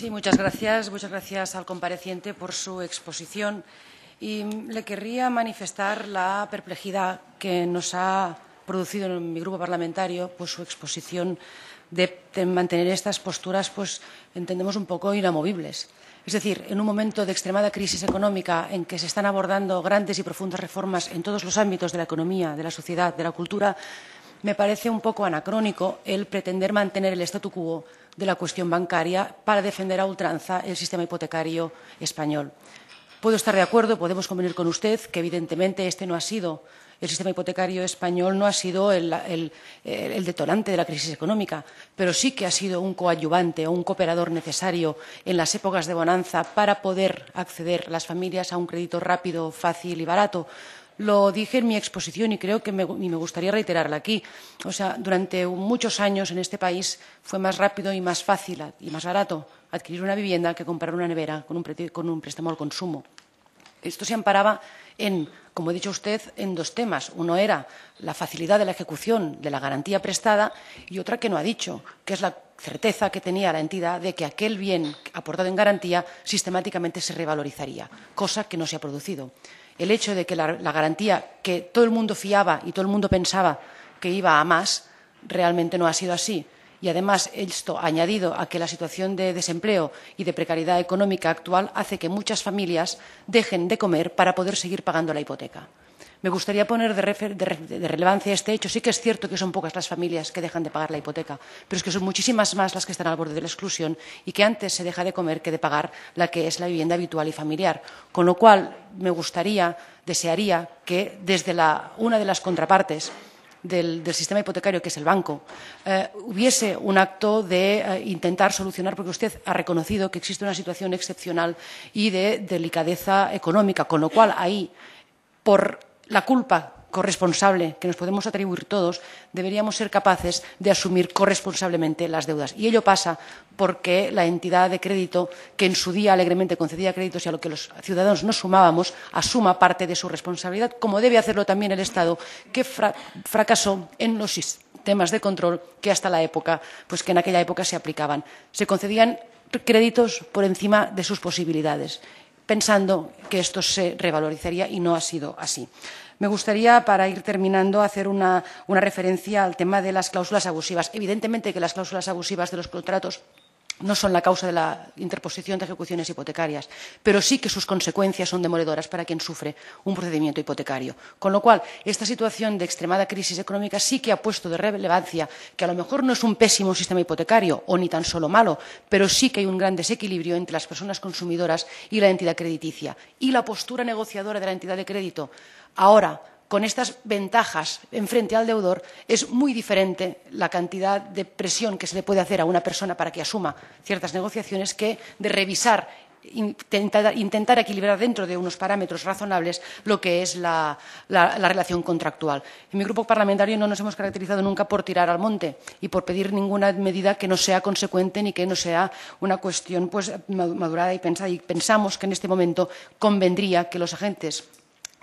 Sí, muchas gracias. Muchas gracias al compareciente por su exposición. Y le querría manifestar la perplejidad que nos ha producido en mi grupo parlamentario pues, su exposición de, de mantener estas posturas, pues entendemos un poco inamovibles. Es decir, en un momento de extremada crisis económica en que se están abordando grandes y profundas reformas en todos los ámbitos de la economía, de la sociedad, de la cultura, me parece un poco anacrónico el pretender mantener el statu quo de la cuestión bancaria para defender a ultranza el sistema hipotecario español. Puedo estar de acuerdo, podemos convenir con usted que evidentemente este no ha sido el sistema hipotecario español no ha sido el, detonante de la crisis económica, pero sí que ha sido un coadyuvante o un cooperador necesario en las épocas de bonanza para poder acceder las familias a un crédito rápido, fácil y barato lo dije en mi exposición y creo que me, gustaría reiterarla aquí. O sea, durante muchos años en este país fue más rápido y más fácil y más barato adquirir una vivienda que comprar una nevera con un, préstamo al consumo. Esto se amparaba en, como ha dicho usted, en dos temas. Uno era la facilidad de la ejecución de la garantía prestada y otra que no ha dicho, que es la certeza que tenía la entidad de que aquel bien aportado en garantía sistemáticamente se revalorizaría, cosa que no se ha producido. El hecho de que la, garantía que todo el mundo fiaba y todo el mundo pensaba que iba a más realmente no ha sido así. Y además, esto añadido a que la situación de desempleo y de precariedad económica actual hace que muchas familias dejen de comer para poder seguir pagando la hipoteca. Me gustaría poner de, relevancia este hecho. Sí que es cierto que son pocas las familias que dejan de pagar la hipoteca, pero es que son muchísimas más las que están al borde de la exclusión y que antes se deja de comer que de pagar la que es la vivienda habitual y familiar. Con lo cual, me gustaría, desearía que desde una de las contrapartes del, sistema hipotecario, que es el banco, eh, hubiese un acto de eh, intentar solucionar, porque usted ha reconocido que existe una situación excepcional y de delicadeza económica, con lo cual ahí, por la culpa corresponsable que nos podemos atribuir todos, deberíamos ser capaces de asumir corresponsablemente las deudas. Y ello pasa porque la entidad de crédito que en su día alegremente concedía créditos y a lo que los ciudadanos no sumábamos asuma parte de su responsabilidad, como debe hacerlo también el Estado, que fracasó en los sistemas de control que hasta la época, pues que en aquella época se aplicaban. Se concedían créditos por encima de sus posibilidades pensando que esto se revalorizaría y no ha sido así. Me gustaría, para ir terminando, hacer una, referencia al tema de las cláusulas abusivas. Evidentemente que las cláusulas abusivas de los contratos no son la causa de la interposición de ejecuciones hipotecarias, pero sí que sus consecuencias son demoledoras para quien sufre un procedimiento hipotecario. Con lo cual, esta situación de extremada crisis económica sí que ha puesto de relevancia que a lo mejor no es un pésimo sistema hipotecario o ni tan solo malo, pero sí que hay un gran desequilibrio entre las personas consumidoras y la entidad crediticia. Y la postura negociadora de la entidad de crédito ahora con estas ventajas en frente al deudor, es muy diferente la cantidad de presión que se le puede hacer a una persona para que asuma ciertas negociaciones que de revisar Intentar, intentar, equilibrar dentro de unos parámetros razonables lo que es la, relación contractual. En mi grupo parlamentario no nos hemos caracterizado nunca por tirar al monte y por pedir ninguna medida que no sea consecuente ni que no sea una cuestión pues, madurada y pensada. Y pensamos que en este momento convendría que los agentes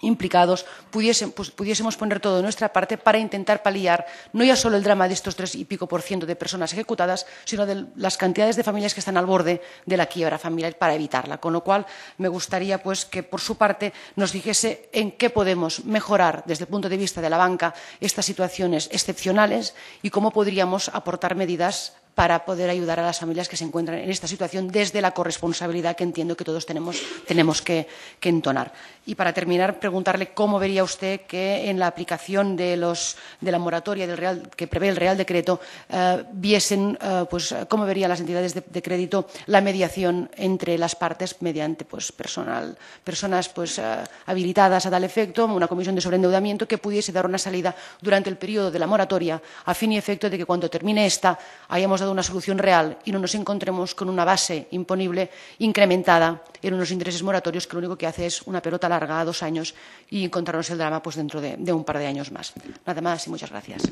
implicados, pues, pudiésemos poner todo de nuestra parte para intentar paliar no ya solo el drama de estos tres y pico por ciento de personas ejecutadas, sino de las cantidades de familias que están al borde de la quiebra familiar para evitarla. Con lo cual, me gustaría pues, que, por su parte, nos dijese en qué podemos mejorar desde el punto de vista de la banca estas situaciones excepcionales y cómo podríamos aportar medidas para poder ayudar a las familias que se encuentran en esta situación desde la corresponsabilidad que entiendo que todos tenemos, tenemos que, entonar. Y para terminar, preguntarle cómo vería usted que en la aplicación de, los, de la moratoria del Real, que prevé el Real Decreto eh, viesen, eh, pues, cómo verían las entidades de, crédito la mediación entre las partes mediante pues, personal, personas pues, eh, habilitadas a tal efecto, una comisión de sobreendeudamiento que pudiese dar una salida durante el periodo de la moratoria a fin y efecto de que cuando termine esta hayamos una solución real y no nos encontremos con una base imponible incrementada en unos intereses moratorios que lo único que hace es una pelota larga a dos años y encontrarnos el drama pues, dentro de, de un par de años más. Nada más y muchas gracias.